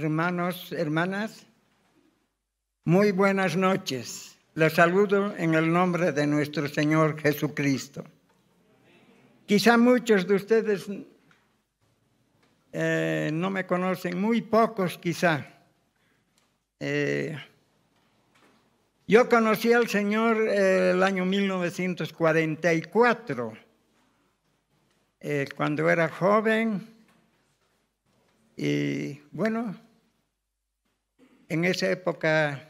hermanos, hermanas, muy buenas noches. Les saludo en el nombre de nuestro Señor Jesucristo. Quizá muchos de ustedes eh, no me conocen, muy pocos quizá. Eh, yo conocí al Señor eh, el año 1944, cuando era joven. Y bueno, en esa época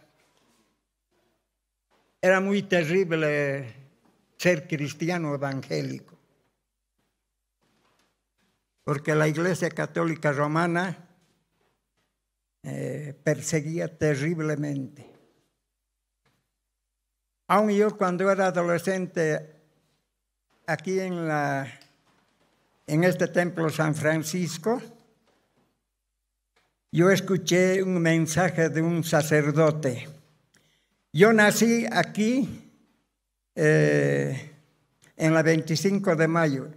era muy terrible ser cristiano evangélico, porque la Iglesia Católica Romana eh, perseguía terriblemente. Aún yo cuando era adolescente, aquí en, la, en este templo San Francisco, yo escuché un mensaje de un sacerdote. Yo nací aquí eh, en la 25 de mayo,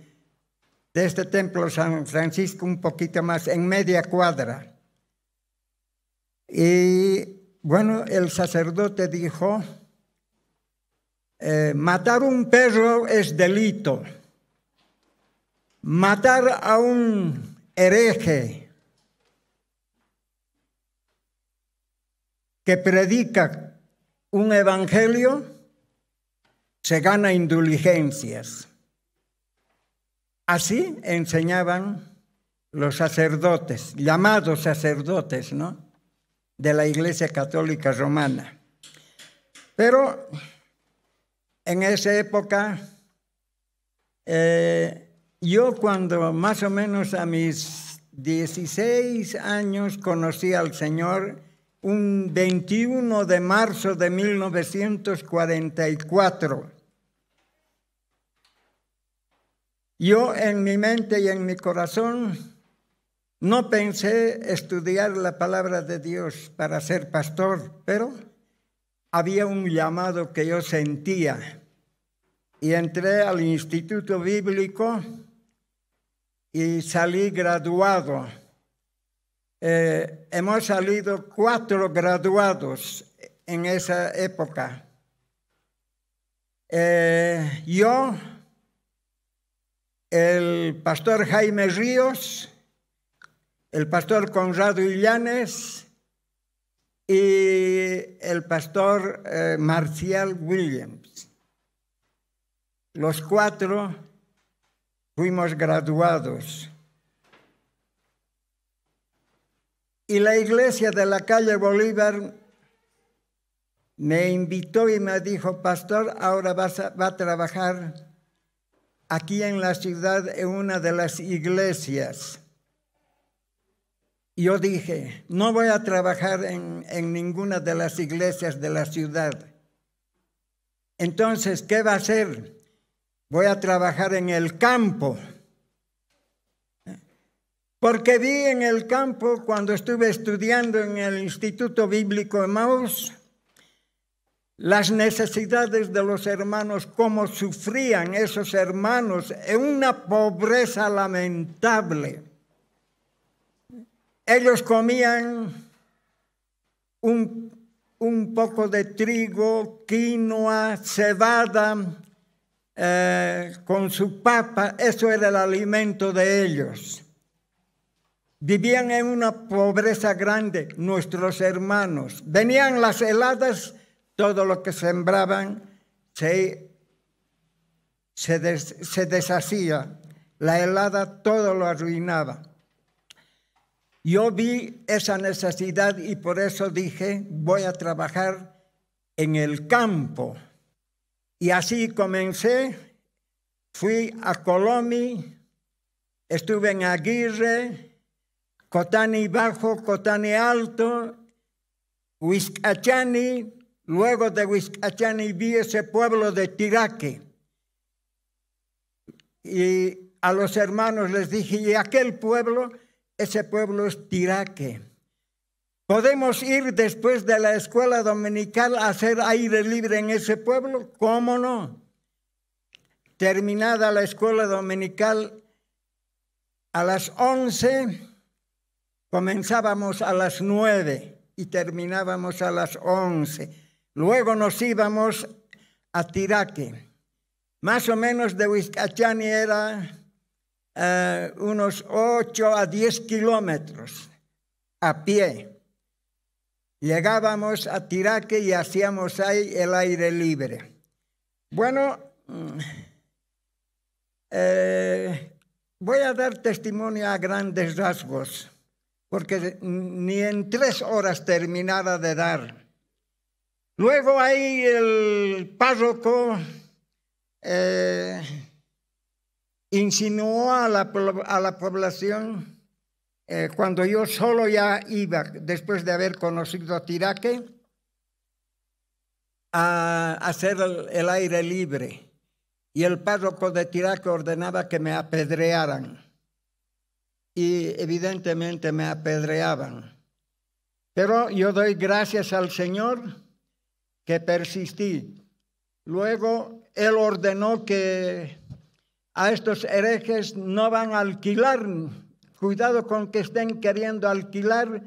de este templo San Francisco un poquito más, en media cuadra. Y bueno, el sacerdote dijo, eh, matar un perro es delito, matar a un hereje que predica un evangelio se gana indulgencias. Así enseñaban los sacerdotes, llamados sacerdotes, ¿no? De la Iglesia Católica Romana. Pero en esa época, eh, yo cuando más o menos a mis 16 años conocí al Señor, un 21 de marzo de 1944. Yo en mi mente y en mi corazón no pensé estudiar la palabra de Dios para ser pastor, pero había un llamado que yo sentía y entré al instituto bíblico y salí graduado eh, hemos salido cuatro graduados en esa época. Eh, yo, el pastor Jaime Ríos, el pastor Conrado Illanes y el pastor eh, Marcial Williams. Los cuatro fuimos graduados. Y la iglesia de la calle Bolívar me invitó y me dijo, pastor, ahora vas a, trabajar aquí en la ciudad en una de las iglesias. Yo dije, no voy a trabajar en, en ninguna de las iglesias de la ciudad. Entonces, ¿qué va a hacer? Voy a trabajar en el campo. Porque vi en el campo, cuando estuve estudiando en el Instituto Bíblico de Maús, las necesidades de los hermanos, cómo sufrían esos hermanos en una pobreza lamentable. Ellos comían un, poco de trigo, quinoa, cebada, eh, con su papa, eso era el alimento de ellos. Vivían en una pobreza grande nuestros hermanos. Venían las heladas, todo lo que sembraban se, deshacía. La helada todo lo arruinaba. Yo vi esa necesidad y por eso dije, voy a trabajar en el campo. Y así comencé, fui a Colomi, estuve en Aguirre, Cotani Bajo, Cotani Alto, Huizcachani, luego de Huizcachani vi ese pueblo de Tiraque. Y a los hermanos les dije, y aquel pueblo, ese pueblo es Tiraque. ¿Podemos ir después de la escuela dominical a hacer aire libre en ese pueblo? ¿Cómo no? Terminada la escuela dominical a las 11 Comenzábamos a las nueve y terminábamos a las once. Luego nos íbamos a Tiraque. Más o menos de Huizcachani era eh, unos 8 a 10 kilómetros a pie. Llegábamos a Tiraque y hacíamos ahí el aire libre. Bueno, mm, eh, voy a dar testimonio a grandes rasgos porque ni en tres horas terminaba de dar. Luego ahí el párroco eh, insinuó a la, población, eh, cuando yo solo ya iba, después de haber conocido a Tiraque, a hacer el aire libre. Y el párroco de Tiraque ordenaba que me apedrearan y evidentemente me apedreaban. Pero yo doy gracias al Señor que persistí. Luego Él ordenó que a estos herejes no van a alquilar, cuidado con que estén queriendo alquilar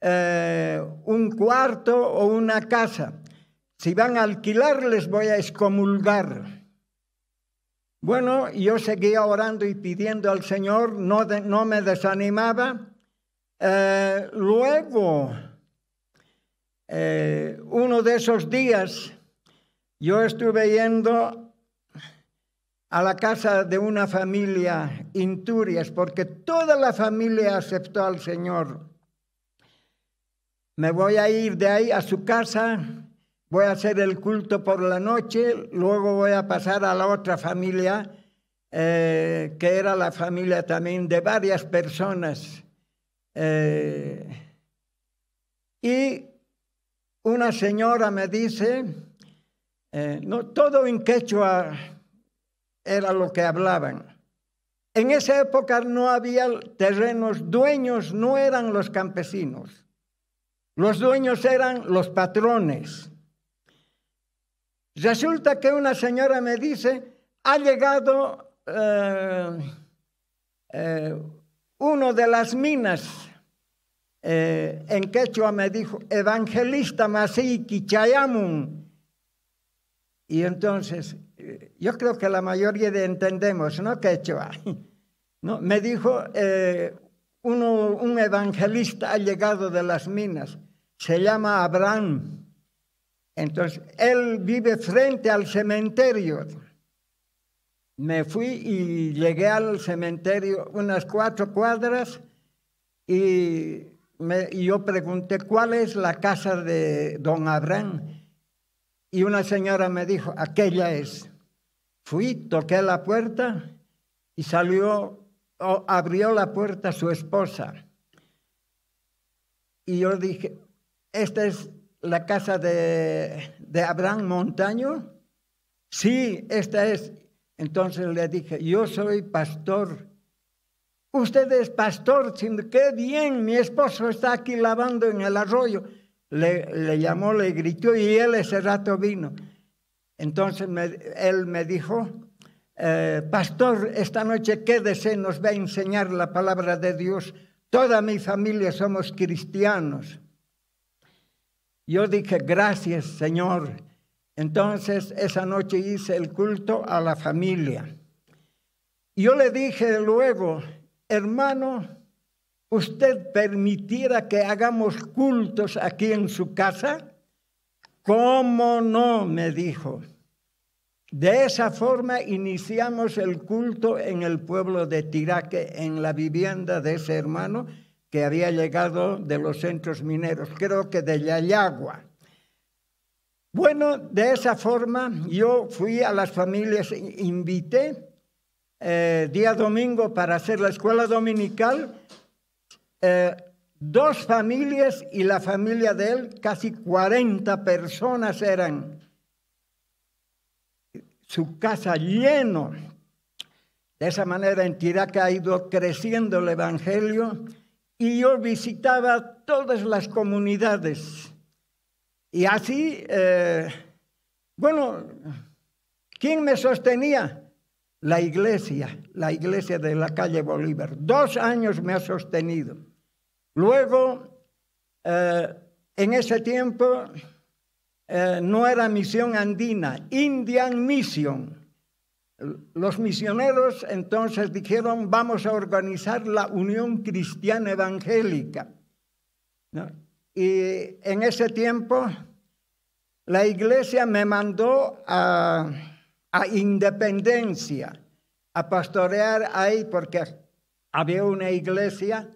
eh, un cuarto o una casa. Si van a alquilar les voy a excomulgar. Bueno, yo seguía orando y pidiendo al Señor, no, me desanimaba. Eh, luego, eh, uno de esos días, yo estuve yendo a la casa de una familia inturias, porque toda la familia aceptó al Señor. Me voy a ir de ahí a su casa voy a hacer el culto por la noche, luego voy a pasar a la otra familia, eh, que era la familia también de varias personas. Eh, y una señora me dice, eh, no, todo en quechua era lo que hablaban. En esa época no había terrenos dueños, no eran los campesinos. Los dueños eran los patrones. Resulta que una señora me dice, ha llegado eh, eh, uno de las minas, eh, en quechua me dijo, evangelista masí Chayamun. Y entonces, yo creo que la mayoría de entendemos, ¿no? Quechua. ¿No? Me dijo, un evangelista ha llegado de las minas, se llama Abraham. Entonces, él vive frente al cementerio. Me fui y llegué al cementerio unas cuatro cuadras y, yo pregunté cuál es la casa de don Abraham. Y una señora me dijo, aquella es. Fui, toqué la puerta y salió, abrió la puerta su esposa. Y yo dije, esta es la casa de, Abraham Montaño? Sí, esta es. Entonces le dije, yo soy pastor. Usted es pastor, qué bien, mi esposo está aquí lavando en el arroyo. Le, llamó, le gritó y él ese rato vino. Entonces él me dijo, eh, pastor, esta noche quédese, nos va a enseñar la palabra de Dios. Toda mi familia somos cristianos. Yo dije, gracias Señor. Entonces esa noche hice el culto a la familia. Yo le dije luego, hermano, ¿usted permitiera que hagamos cultos aquí en su casa? ¿Cómo no? me dijo. De esa forma iniciamos el culto en el pueblo de Tiraque, en la vivienda de ese hermano, que había llegado de los centros mineros, creo que de Yayagua. Bueno, de esa forma yo fui a las familias, invité eh, día domingo para hacer la escuela dominical, eh, dos familias y la familia de él, casi 40 personas eran. Su casa lleno. De esa manera en Tiraca ha ido creciendo el Evangelio y yo visitaba todas las comunidades. Y así, eh, bueno, ¿quién me sostenía? La iglesia, la iglesia de la calle Bolívar. Dos años me ha sostenido. Luego, eh, en ese tiempo, eh, no era misión andina, Indian Mission los misioneros entonces dijeron, vamos a organizar la Unión Cristiana Evangélica. Y en ese tiempo la iglesia me mandó a, Independencia, a pastorear ahí, porque había una iglesia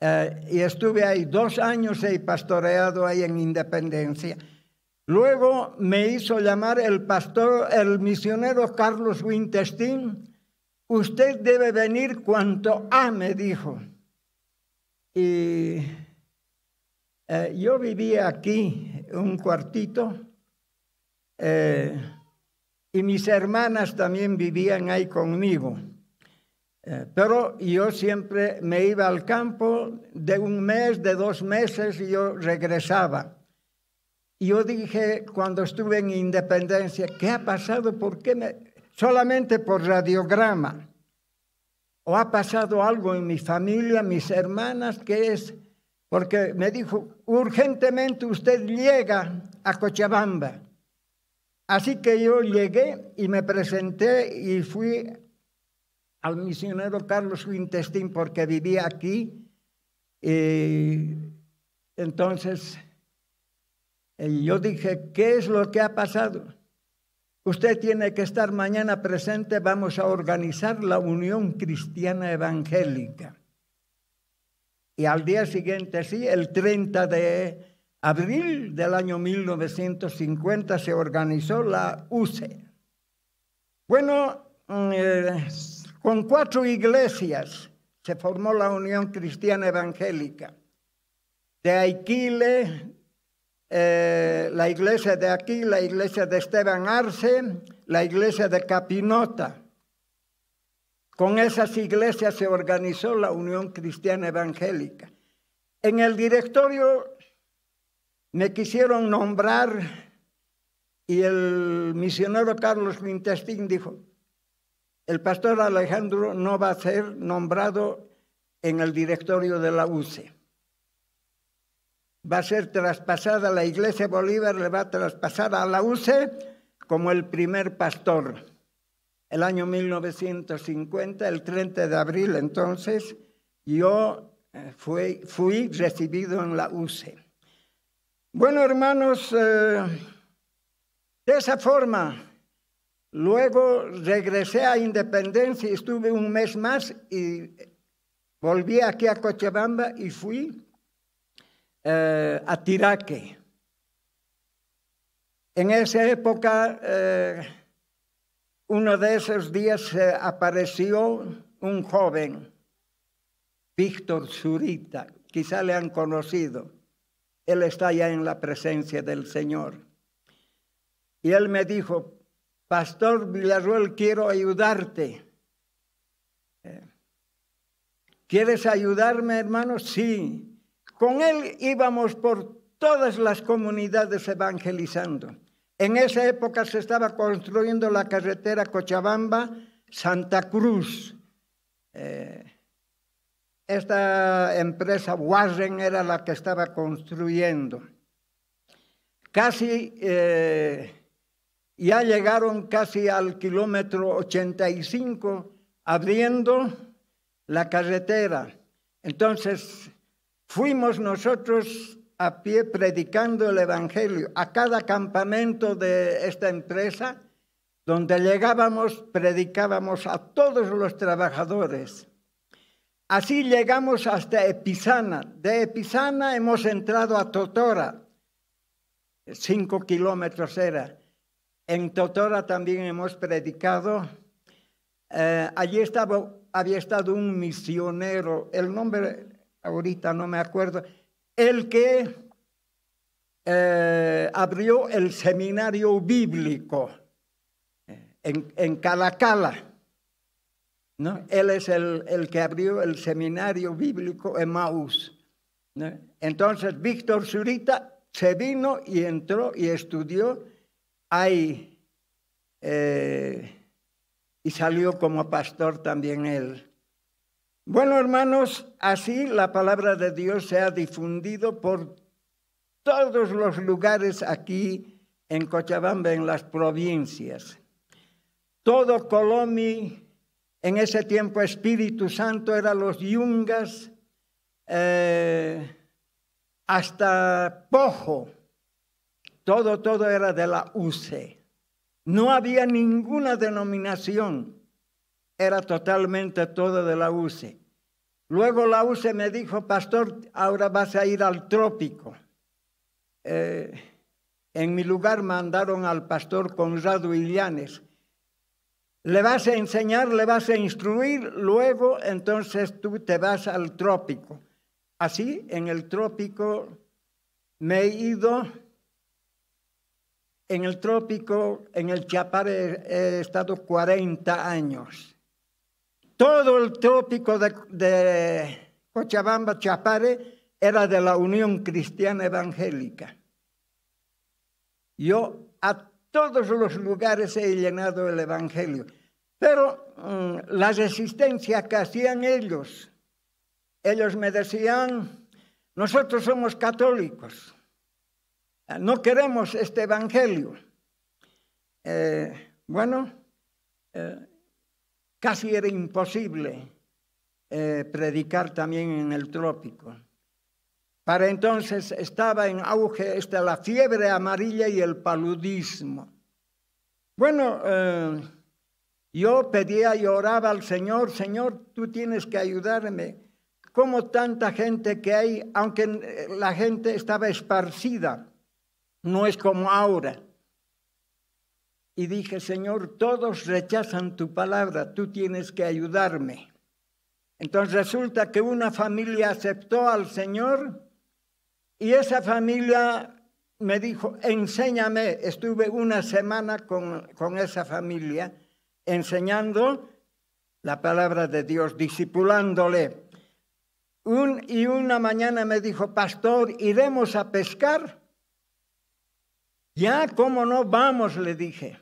eh, y estuve ahí dos años y pastoreado ahí en Independencia. Luego me hizo llamar el pastor, el misionero Carlos Wintestin. Usted debe venir cuanto me dijo. Y eh, yo vivía aquí un cuartito eh, y mis hermanas también vivían ahí conmigo. Eh, pero yo siempre me iba al campo de un mes, de dos meses y yo regresaba. Y yo dije cuando estuve en Independencia, ¿qué ha pasado? ¿Por qué me... solamente por radiograma? ¿O ha pasado algo en mi familia, mis hermanas? ¿Qué es? Porque me dijo, urgentemente usted llega a Cochabamba. Así que yo llegué y me presenté y fui al misionero Carlos Quintestín porque vivía aquí. Y entonces y yo dije, ¿qué es lo que ha pasado? Usted tiene que estar mañana presente, vamos a organizar la Unión Cristiana Evangélica. Y al día siguiente, sí, el 30 de abril del año 1950 se organizó la UCE. Bueno, mm, eh, con cuatro iglesias se formó la Unión Cristiana Evangélica. De eh, la iglesia de aquí, la iglesia de Esteban Arce, la iglesia de Capinota. Con esas iglesias se organizó la Unión Cristiana Evangélica. En el directorio me quisieron nombrar y el misionero Carlos Quintestín dijo, el pastor Alejandro no va a ser nombrado en el directorio de la UCE va a ser traspasada, la iglesia Bolívar le va a traspasar a la UCE como el primer pastor. El año 1950, el 30 de abril entonces, yo eh, fui, recibido en la UCE. Bueno, hermanos, eh, de esa forma, luego regresé a Independencia, estuve un mes más y volví aquí a Cochabamba y fui eh, a Tiraque. En esa época, eh, uno de esos días eh, apareció un joven, Víctor Zurita, quizá le han conocido. Él está ya en la presencia del Señor. Y él me dijo, Pastor Villarruel, quiero ayudarte. ¿Quieres ayudarme, hermano? Sí. Con él íbamos por todas las comunidades evangelizando. En esa época se estaba construyendo la carretera Cochabamba-Santa Cruz. Eh, esta empresa Warren era la que estaba construyendo. Casi, eh, ya llegaron casi al kilómetro 85 abriendo la carretera. Entonces, Fuimos nosotros a pie predicando el Evangelio a cada campamento de esta empresa, donde llegábamos, predicábamos a todos los trabajadores. Así llegamos hasta Epizana. De Epizana hemos entrado a Totora, cinco kilómetros era. En Totora también hemos predicado. Eh, allí había estado un misionero, el nombre ahorita no me acuerdo, el que eh, abrió el seminario bíblico en, Calacala. ¿no? Él es el, que abrió el seminario bíblico en Maús. Entonces Víctor Zurita se vino y entró y estudió ahí eh, y salió como pastor también él. Bueno, hermanos, así la palabra de Dios se ha difundido por todos los lugares aquí en Cochabamba, en las provincias. Todo Colomi, en ese tiempo Espíritu Santo era los yungas, eh, hasta Pojo, todo, todo era de la UCE. No había ninguna denominación era totalmente todo de la UCE. Luego la UCE me dijo, pastor, ahora vas a ir al trópico. Eh, en mi lugar mandaron al pastor Conrado Illanes. Le vas a enseñar, le vas a instruir, luego entonces tú te vas al trópico. Así, en el trópico me he ido, en el trópico, en el Chapar he estado 40 años todo el trópico de, Cochabamba, Chapare, era de la Unión Cristiana Evangélica. Yo a todos los lugares he llenado el Evangelio, pero mm, la resistencia que hacían ellos, ellos me decían, nosotros somos católicos, no queremos este Evangelio. Eh, bueno, eh, Casi era imposible eh, predicar también en el trópico. Para entonces estaba en auge esta, la fiebre amarilla y el paludismo. Bueno, eh, yo pedía y oraba al Señor, Señor, tú tienes que ayudarme. Como tanta gente que hay, aunque eh, la gente estaba esparcida, no es como ahora y dije, Señor, todos rechazan tu palabra, tú tienes que ayudarme. Entonces resulta que una familia aceptó al Señor y esa familia me dijo, enséñame, estuve una semana con, esa familia enseñando la palabra de Dios, discipulándole. y una mañana me dijo, pastor, ¿iremos a pescar? Ya, ¿cómo no vamos? Le dije.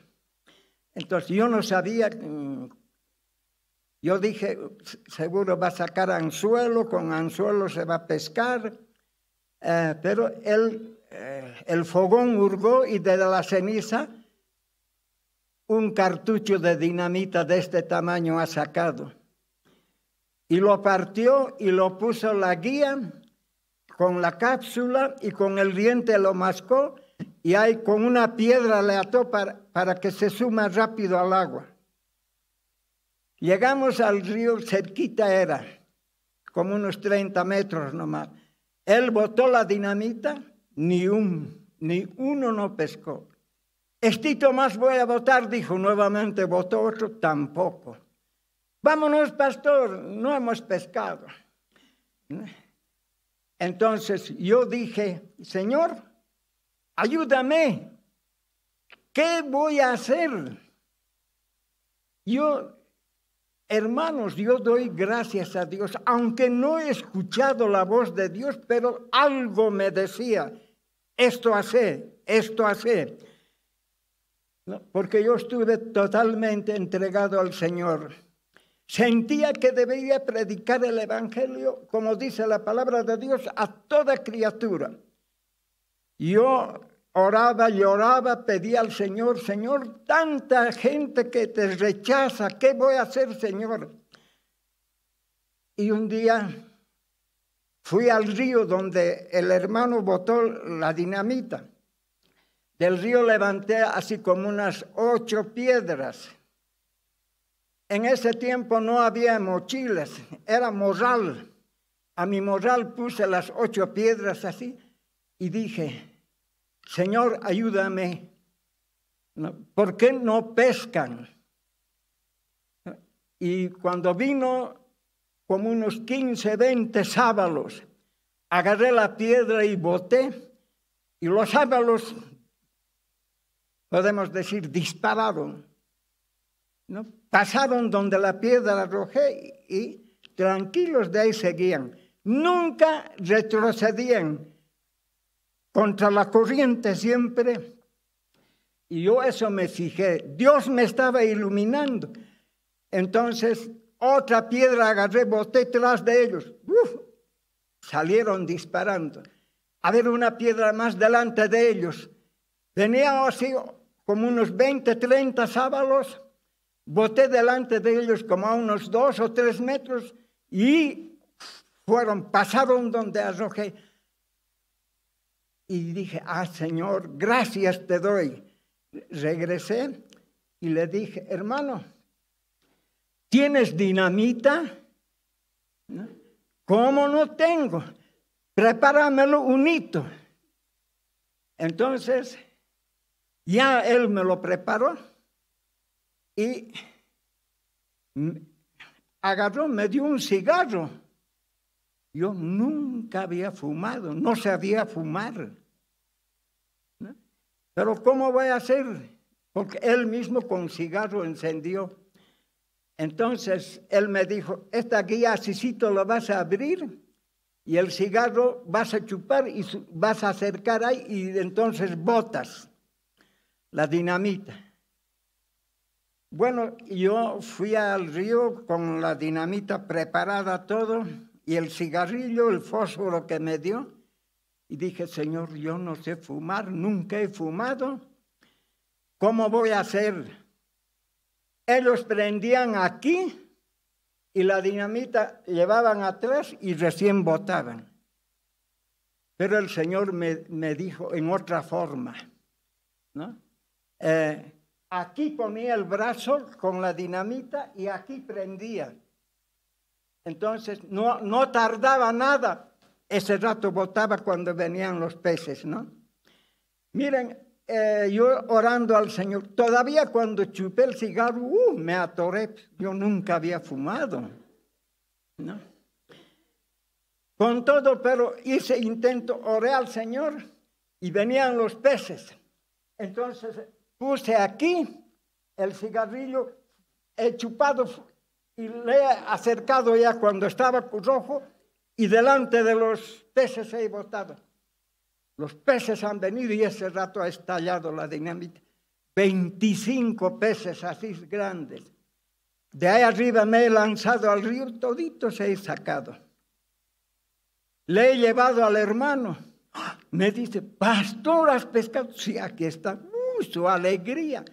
Entonces yo no sabía, mm, yo dije, seguro va a sacar anzuelo, con anzuelo se va a pescar, eh, pero el, eh, el fogón hurgó y de la ceniza un cartucho de dinamita de este tamaño ha sacado. Y lo partió y lo puso la guía con la cápsula y con el diente lo mascó y ahí con una piedra le ató para, que se suma rápido al agua. Llegamos al río, cerquita era, como unos 30 metros nomás. Él botó la dinamita, ni, un, ni uno no pescó. Este más voy a votar, dijo nuevamente, botó otro, tampoco. Vámonos, pastor, no hemos pescado. Entonces yo dije, Señor, ayúdame, ¿qué voy a hacer? Yo, hermanos, yo doy gracias a Dios, aunque no he escuchado la voz de Dios, pero algo me decía, esto hace, esto hace. porque yo estuve totalmente entregado al Señor. Sentía que debía predicar el Evangelio, como dice la palabra de Dios, a toda criatura. Yo oraba lloraba, pedía al Señor, Señor, tanta gente que te rechaza, ¿qué voy a hacer, Señor? Y un día fui al río donde el hermano botó la dinamita. Del río levanté así como unas ocho piedras. En ese tiempo no había mochilas, era morral. A mi morral puse las ocho piedras así y dije, Señor, ayúdame, ¿por qué no pescan? Y cuando vino como unos 15, 20 sábalos, agarré la piedra y boté, y los sábalos, podemos decir, dispararon. ¿no? Pasaron donde la piedra arrojé y, y tranquilos de ahí seguían. Nunca retrocedían contra la corriente siempre. Y yo eso me fijé. Dios me estaba iluminando. Entonces, otra piedra agarré, boté tras de ellos. Uf, salieron disparando. A ver, una piedra más delante de ellos. Venía así como unos 20, 30 sábalos. Boté delante de ellos como a unos dos o tres metros y fueron, pasaron donde arrojé y dije, ah, Señor, gracias te doy. Regresé y le dije, hermano, ¿tienes dinamita? ¿Cómo no tengo? Prepáramelo un hito. Entonces, ya él me lo preparó y agarró, me dio un cigarro. Yo nunca había fumado, no sabía fumar. Pero ¿cómo voy a hacer? Porque él mismo con cigarro encendió. Entonces él me dijo, esta guía así la vas a abrir y el cigarro vas a chupar y vas a acercar ahí y entonces botas la dinamita. Bueno, yo fui al río con la dinamita preparada todo y el cigarrillo, el fósforo que me dio. Y dije, Señor, yo no sé fumar, nunca he fumado. ¿Cómo voy a hacer? Ellos prendían aquí y la dinamita llevaban atrás y recién botaban. Pero el Señor me, dijo en otra forma, eh, aquí ponía el brazo con la dinamita y aquí prendía. Entonces no, no tardaba nada. Ese rato botaba cuando venían los peces, ¿no? Miren, eh, yo orando al Señor, todavía cuando chupé el cigarro, uh, me atoré, yo nunca había fumado, ¿no? Con todo, pero hice intento, oré al Señor y venían los peces. Entonces puse aquí el cigarrillo, he chupado y le he acercado ya cuando estaba rojo y delante de los peces he botado. Los peces han venido y ese rato ha estallado la dinámica. 25 peces así grandes. De ahí arriba me he lanzado al río, todito se he sacado. Le he llevado al hermano. Me dice, pastor, has pescado. Sí, aquí está. mucho, alegría.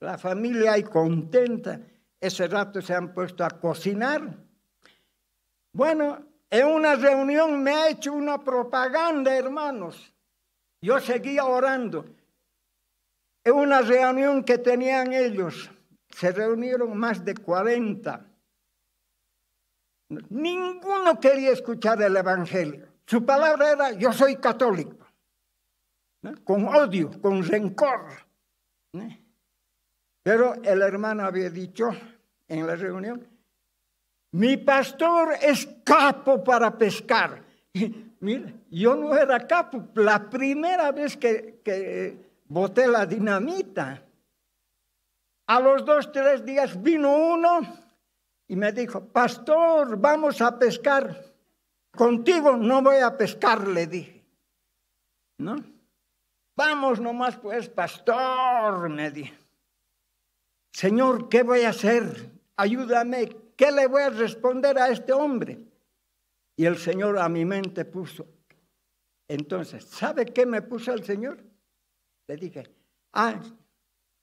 La familia ahí contenta. Ese rato se han puesto a cocinar. Bueno, en una reunión me ha hecho una propaganda, hermanos. Yo seguía orando. En una reunión que tenían ellos, se reunieron más de 40. Ninguno quería escuchar el Evangelio. Su palabra era, yo soy católico, con odio, con rencor. ¿no? Pero el hermano había dicho en la reunión, mi pastor es capo para pescar. Mira, yo no era capo. La primera vez que, boté la dinamita, a los dos, tres días vino uno y me dijo, pastor, vamos a pescar. Contigo no voy a pescar, le dije. ¿No? Vamos nomás, pues, pastor, me dijo. Señor, ¿qué voy a hacer? Ayúdame, ¿qué le voy a responder a este hombre? Y el Señor a mi mente puso. Entonces, ¿sabe qué me puso el Señor? Le dije, ah,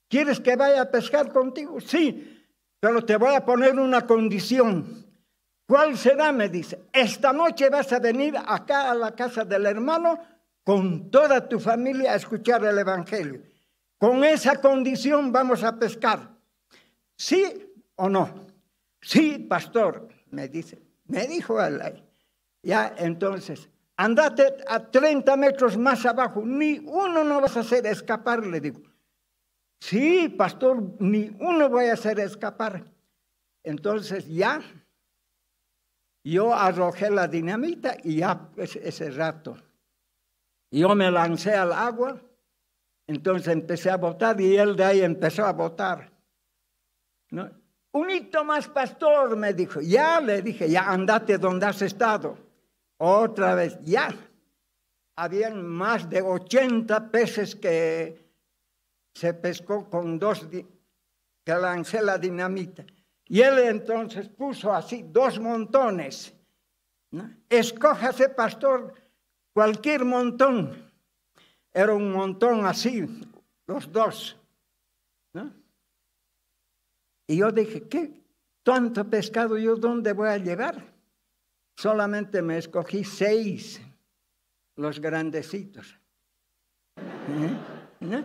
¿quieres que vaya a pescar contigo? Sí, pero te voy a poner una condición. ¿Cuál será? Me dice, esta noche vas a venir acá a la casa del hermano con toda tu familia a escuchar el Evangelio. Con esa condición vamos a pescar. ¿Sí o no? Sí, pastor, me dice. Me dijo Alay. Ya entonces, andate a 30 metros más abajo, ni uno no vas a hacer escapar, le digo. Sí, pastor, ni uno voy a hacer escapar. Entonces ya yo arrojé la dinamita y ya ese, pues, ese rato. Yo me lancé al agua, entonces empecé a botar y él de ahí empezó a botar. Un hito más, pastor, me dijo. Ya le dije, ya andate donde has estado. Otra vez, ya. Habían más de 80 peces que se pescó con dos que lancé la dinamita. Y él entonces puso así dos montones. ¿no? Escójase, pastor, cualquier montón. Era un montón así, los dos. Y yo dije, ¿qué? ¿Tanto pescado yo dónde voy a llevar? Solamente me escogí seis, los grandecitos. ¿Eh? ¿Eh?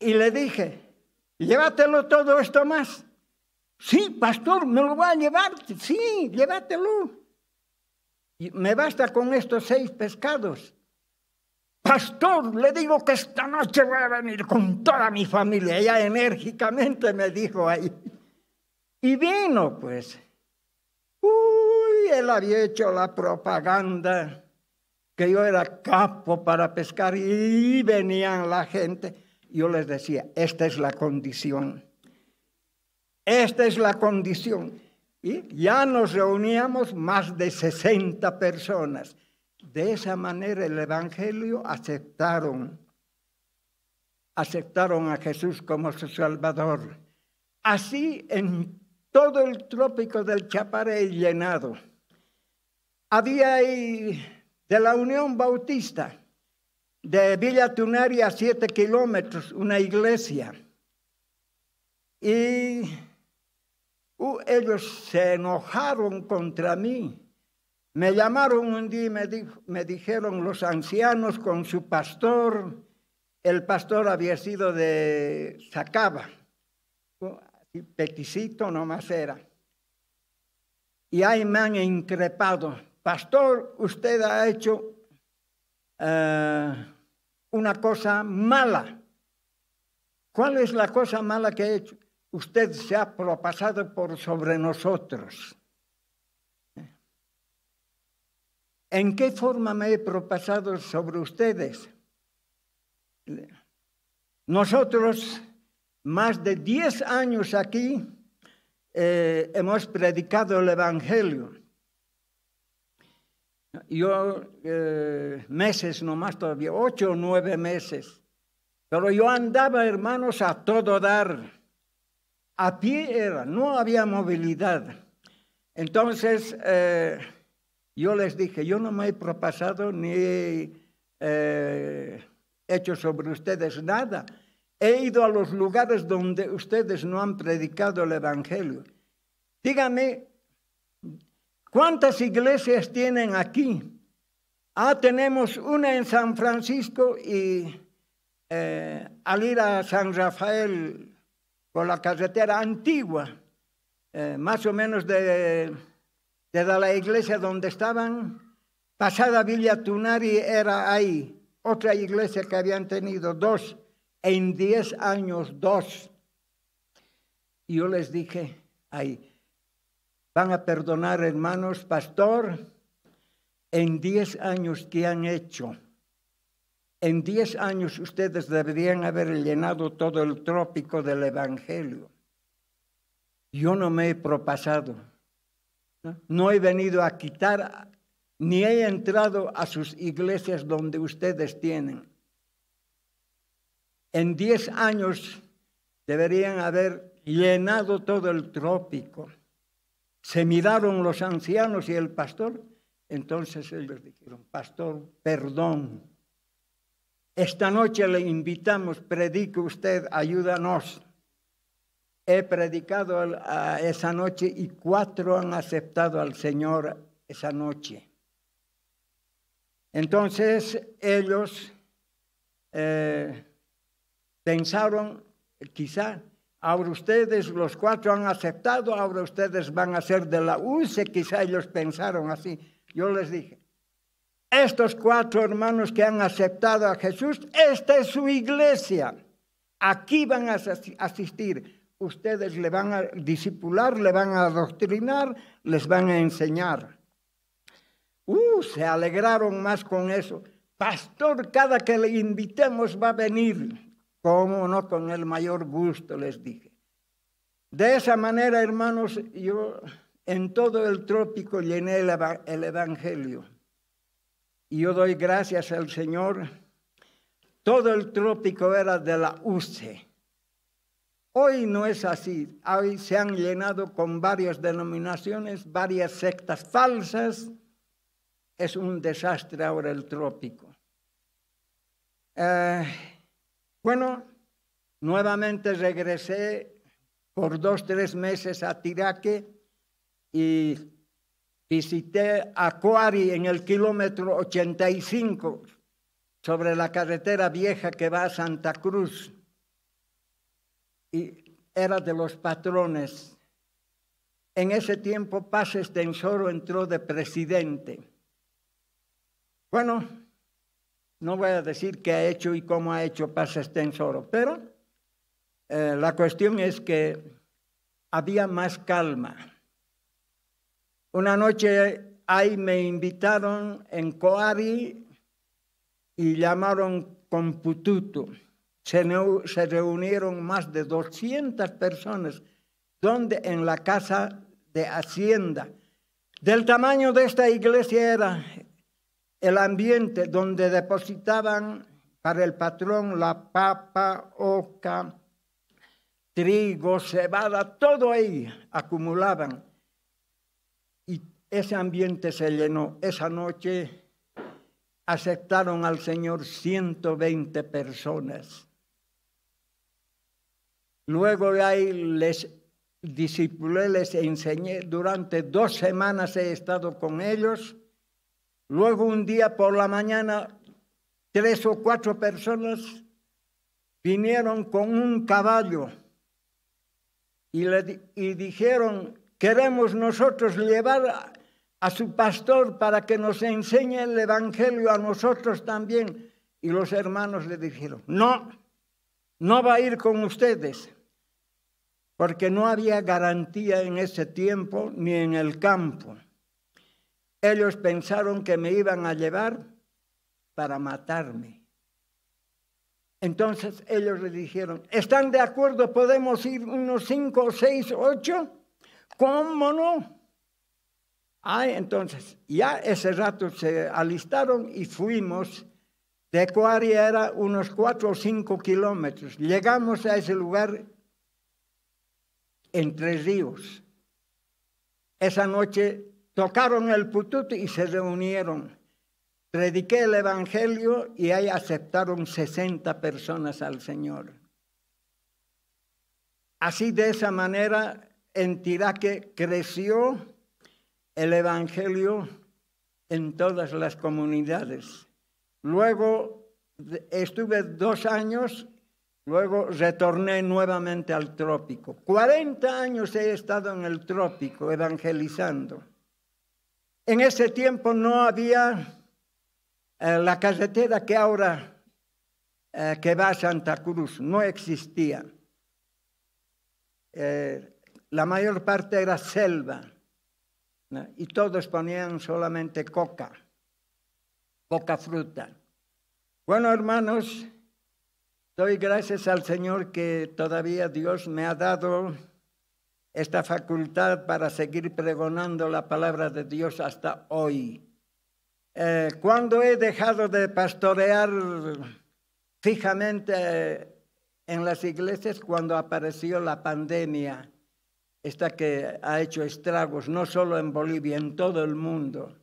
Y le dije, llévatelo todo esto más. Sí, pastor, me lo voy a llevar. Sí, llévatelo. Y me basta con estos seis pescados. Pastor, le digo que esta noche voy a venir con toda mi familia. Ella enérgicamente me dijo ahí. Y vino, pues. Uy, él había hecho la propaganda que yo era capo para pescar y venían la gente. Yo les decía, esta es la condición. Esta es la condición. Y ya nos reuníamos más de 60 personas de esa manera el Evangelio aceptaron, aceptaron a Jesús como su Salvador. Así en todo el trópico del Chaparé llenado. Había ahí de la Unión Bautista, de Villa Tunaria a siete kilómetros, una iglesia. Y uh, ellos se enojaron contra mí me llamaron un día y me, dijeron los ancianos con su pastor, el pastor había sido de Sacaba, oh, peticito nomás era. Y ahí me han increpado, pastor, usted ha hecho eh, una cosa mala. ¿Cuál es la cosa mala que ha hecho? Usted se ha propasado por sobre nosotros. ¿En qué forma me he propasado sobre ustedes? Nosotros, más de 10 años aquí, eh, hemos predicado el Evangelio. Yo, eh, meses nomás todavía, ocho o nueve meses. Pero yo andaba, hermanos, a todo dar. A pie era, no había movilidad. Entonces, eh, yo les dije, yo no me he propasado ni he eh, hecho sobre ustedes nada. He ido a los lugares donde ustedes no han predicado el Evangelio. Dígame, ¿cuántas iglesias tienen aquí? Ah, tenemos una en San Francisco y eh, al ir a San Rafael por la carretera antigua, eh, más o menos de de la iglesia donde estaban. Pasada Villa Tunari era ahí, otra iglesia que habían tenido dos, en diez años dos. Y yo les dije, ahí, van a perdonar hermanos, pastor, en diez años que han hecho. En diez años ustedes deberían haber llenado todo el trópico del Evangelio. Yo no me he propasado no he venido a quitar, ni he entrado a sus iglesias donde ustedes tienen. En diez años deberían haber llenado todo el trópico. Se miraron los ancianos y el pastor. Entonces ellos dijeron, pastor, perdón. Esta noche le invitamos, predique usted, ayúdanos he predicado esa noche y cuatro han aceptado al Señor esa noche. Entonces ellos eh, pensaron, quizá, ahora ustedes, los cuatro han aceptado, ahora ustedes van a ser de la UCE, quizá ellos pensaron así. Yo les dije, estos cuatro hermanos que han aceptado a Jesús, esta es su iglesia. Aquí van a asistir, ustedes le van a disipular, le van a adoctrinar, les van a enseñar. Uh, se alegraron más con eso. Pastor, cada que le invitemos va a venir. Cómo no, con el mayor gusto, les dije. De esa manera, hermanos, yo en todo el trópico llené el, el Evangelio. Y yo doy gracias al Señor. Todo el trópico era de la UCE Hoy no es así. Hoy se han llenado con varias denominaciones, varias sectas falsas. Es un desastre ahora el trópico. Eh, bueno, nuevamente regresé por dos, tres meses a Tiraque y visité a en el kilómetro 85 sobre la carretera vieja que va a Santa Cruz y era de los patrones. En ese tiempo Paz Estensoro entró de presidente. Bueno, no voy a decir qué ha hecho y cómo ha hecho Paz Estensoro, pero eh, la cuestión es que había más calma. Una noche ahí me invitaron en Coari y llamaron Compututo se, reunieron más de 200 personas, donde en la casa de Hacienda. Del tamaño de esta iglesia era el ambiente donde depositaban para el patrón la papa, oca, trigo, cebada, todo ahí acumulaban. Y ese ambiente se llenó. Esa noche aceptaron al Señor 120 personas. Luego ahí les discipulé, les enseñé, durante dos semanas he estado con ellos. Luego un día por la mañana, tres o cuatro personas vinieron con un caballo y, le, dijeron, queremos nosotros llevar a su pastor para que nos enseñe el Evangelio a nosotros también. Y los hermanos le dijeron, no, no va a ir con ustedes porque no había garantía en ese tiempo ni en el campo. Ellos pensaron que me iban a llevar para matarme. Entonces ellos le dijeron, ¿están de acuerdo? ¿Podemos ir unos cinco, seis, ocho? ¿Cómo no? Ah, entonces, ya ese rato se alistaron y fuimos. De Coaria era unos cuatro o cinco kilómetros. Llegamos a ese lugar en Tres Ríos. Esa noche tocaron el pututo y se reunieron. Prediqué el Evangelio y ahí aceptaron 60 personas al Señor. Así de esa manera en Tiraque creció el Evangelio en todas las comunidades. Luego estuve dos años Luego retorné nuevamente al trópico. 40 años he estado en el trópico evangelizando. En ese tiempo no había eh, la carretera que ahora eh, que va a Santa Cruz, no existía. Eh, la mayor parte era selva y todos ponían solamente coca, poca fruta. Bueno, hermanos, Doy gracias al Señor que todavía Dios me ha dado esta facultad para seguir pregonando la palabra de Dios hasta hoy. Eh, cuando he dejado de pastorear fijamente en las iglesias, cuando apareció la pandemia, esta que ha hecho estragos no solo en Bolivia, en todo el mundo.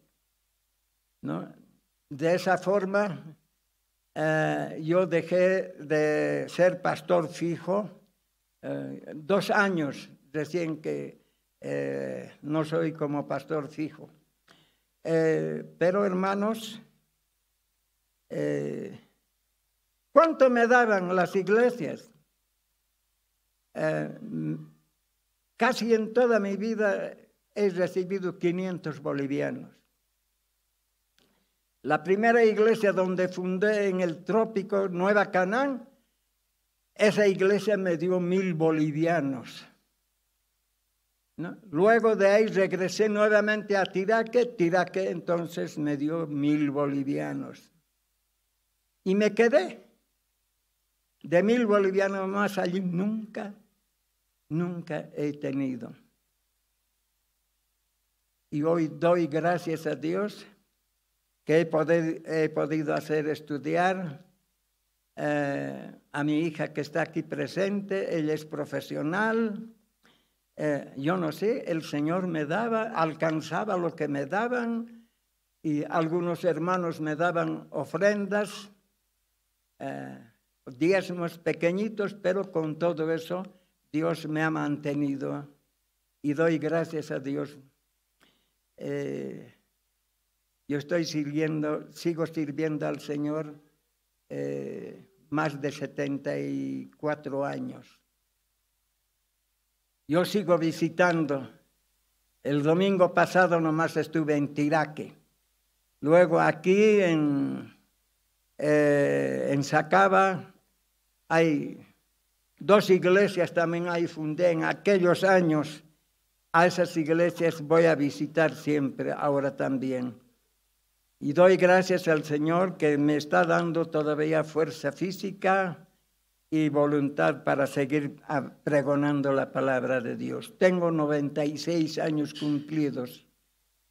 ¿no? De esa forma, eh, yo dejé de ser pastor fijo eh, dos años recién que eh, no soy como pastor fijo. pero hermanos, ¿cuánto me daban las iglesias? casi en toda mi vida he recibido 500 bolivianos. La primera iglesia donde fundé en el trópico Nueva Canaán, esa iglesia me dio mil bolivianos. Luego de ahí regresé nuevamente a Tiraque, Tiraque entonces me dio mil bolivianos. Y me quedé. De mil bolivianos más allí nunca, nunca he tenido. Y hoy doy gracias a Dios que he, podido hacer estudiar eh, a mi hija que está aquí presente, ella es profesional, eh, yo no sé, el Señor me daba, alcanzaba lo que me daban y algunos hermanos me daban ofrendas, eh, diezmos pequeñitos, pero con todo eso Dios me ha mantenido y doy gracias a Dios. Eh, yo estoy sirviendo, sigo sirviendo al Señor eh, más de 74 años. Yo sigo visitando. El domingo pasado nomás estuve en Tiraque. Luego aquí en, eh, en Sacaba hay dos iglesias, también ahí fundé en aquellos años. A esas iglesias voy a visitar siempre, ahora también. Y doy gracias al Señor que me está dando todavía fuerza física y voluntad para seguir pregonando la palabra de Dios. Tengo 96 años cumplidos.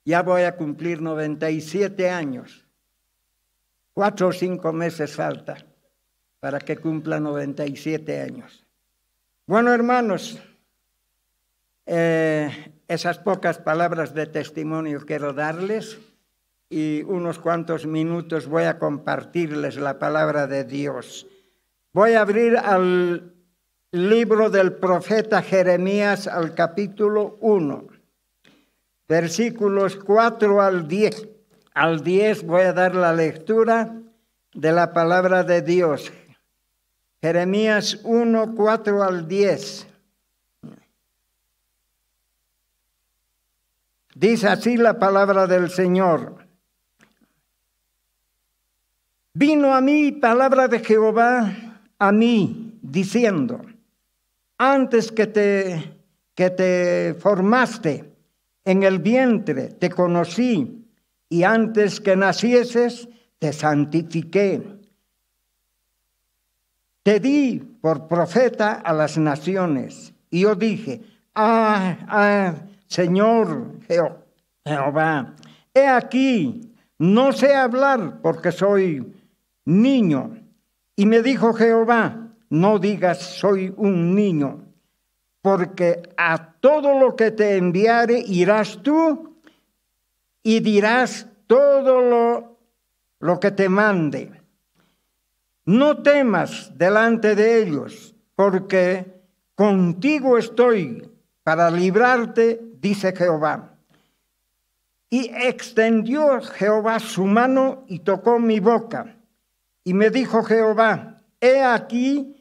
Ya voy a cumplir 97 años. Cuatro o cinco meses falta para que cumpla 97 años. Bueno, hermanos, eh, esas pocas palabras de testimonio quiero darles y unos cuantos minutos voy a compartirles la palabra de Dios. Voy a abrir al libro del profeta Jeremías al capítulo 1, versículos 4 al 10. Al 10 voy a dar la lectura de la palabra de Dios. Jeremías 1, 4 al 10. Dice así la palabra del Señor. Vino a mí palabra de Jehová, a mí, diciendo, antes que te, que te formaste en el vientre, te conocí, y antes que nacieses, te santifiqué. Te di por profeta a las naciones, y yo dije, ah, ah, Señor Jehová, he aquí, no sé hablar porque soy niño. Y me dijo Jehová, no digas soy un niño, porque a todo lo que te enviare irás tú y dirás todo lo, lo que te mande. No temas delante de ellos, porque contigo estoy para librarte, dice Jehová. Y extendió Jehová su mano y tocó mi boca y me dijo Jehová, he aquí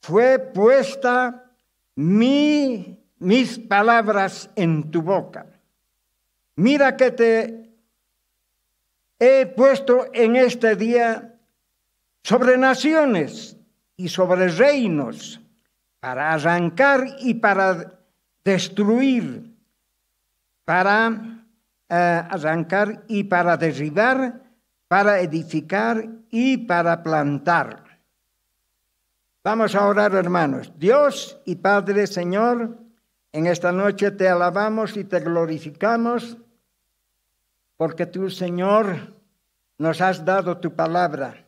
fue puesta mi, mis palabras en tu boca. Mira que te he puesto en este día sobre naciones y sobre reinos para arrancar y para destruir, para eh, arrancar y para derribar, para edificar y para plantar. Vamos a orar, hermanos. Dios y Padre Señor, en esta noche te alabamos y te glorificamos porque tú, Señor, nos has dado tu palabra.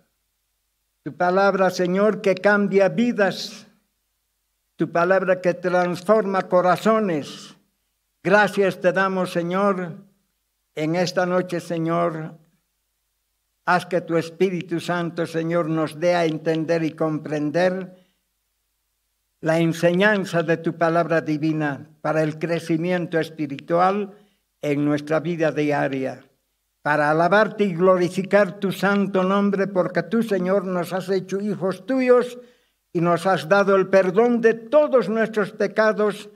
Tu palabra, Señor, que cambia vidas. Tu palabra que transforma corazones. Gracias te damos, Señor, en esta noche, Señor. Haz que tu Espíritu Santo, Señor, nos dé a entender y comprender la enseñanza de tu palabra divina para el crecimiento espiritual en nuestra vida diaria, para alabarte y glorificar tu santo nombre, porque tú, Señor, nos has hecho hijos tuyos y nos has dado el perdón de todos nuestros pecados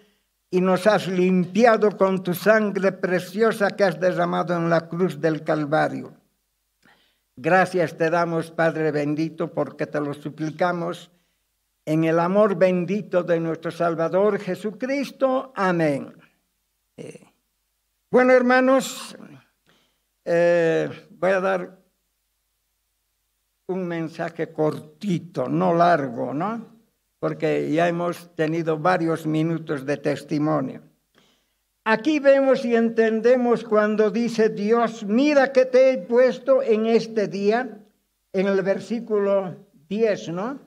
y nos has limpiado con tu sangre preciosa que has derramado en la cruz del Calvario. Gracias te damos, Padre bendito, porque te lo suplicamos en el amor bendito de nuestro Salvador Jesucristo. Amén. Eh, bueno, hermanos, eh, voy a dar un mensaje cortito, no largo, ¿no? Porque ya hemos tenido varios minutos de testimonio. Aquí vemos y entendemos cuando dice Dios, mira que te he puesto en este día, en el versículo 10, ¿no?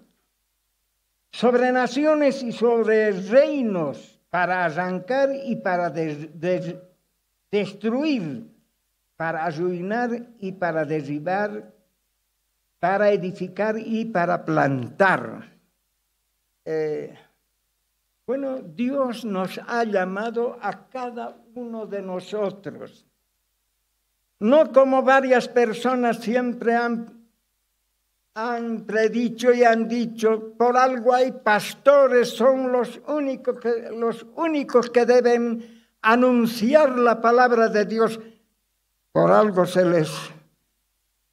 Sobre naciones y sobre reinos para arrancar y para destruir, para arruinar y para derribar, para edificar y para plantar. Eh, bueno, Dios nos ha llamado a cada uno de nosotros. No como varias personas siempre han, predicho y han dicho, por algo hay pastores, son los únicos que, los únicos que deben anunciar la palabra de Dios. Por algo se les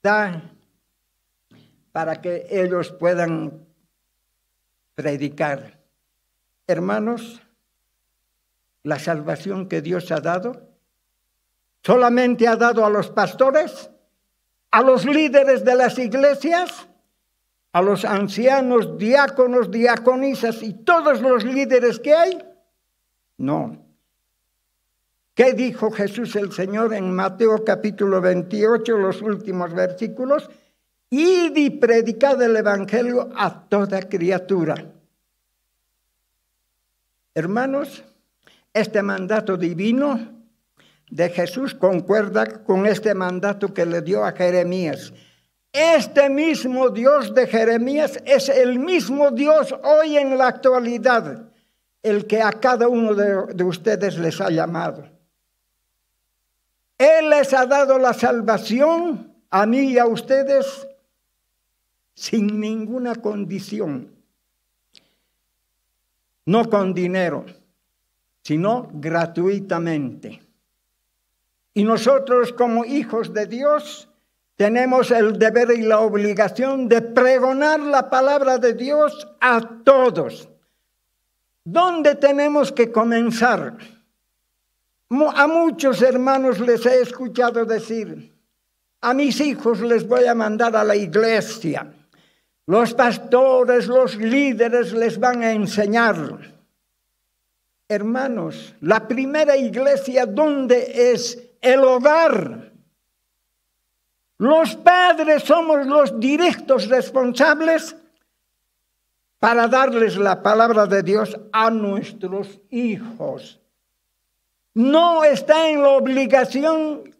da para que ellos puedan predicar. Hermanos, la salvación que Dios ha dado, solamente ha dado a los pastores, a los líderes de las iglesias, a los ancianos, diáconos, diaconisas y todos los líderes que hay. No. ¿Qué dijo Jesús el Señor en Mateo capítulo 28, los últimos versículos? Id y predicad el Evangelio a toda criatura. Hermanos, este mandato divino de Jesús concuerda con este mandato que le dio a Jeremías. Este mismo Dios de Jeremías es el mismo Dios hoy en la actualidad, el que a cada uno de, ustedes les ha llamado. Él les ha dado la salvación a mí y a ustedes sin ninguna condición no con dinero, sino gratuitamente. Y nosotros como hijos de Dios tenemos el deber y la obligación de pregonar la palabra de Dios a todos. ¿Dónde tenemos que comenzar? A muchos hermanos les he escuchado decir, a mis hijos les voy a mandar a la iglesia. Los pastores, los líderes les van a enseñar. Hermanos, la primera iglesia, donde es el hogar? Los padres somos los directos responsables para darles la palabra de Dios a nuestros hijos. No está en la obligación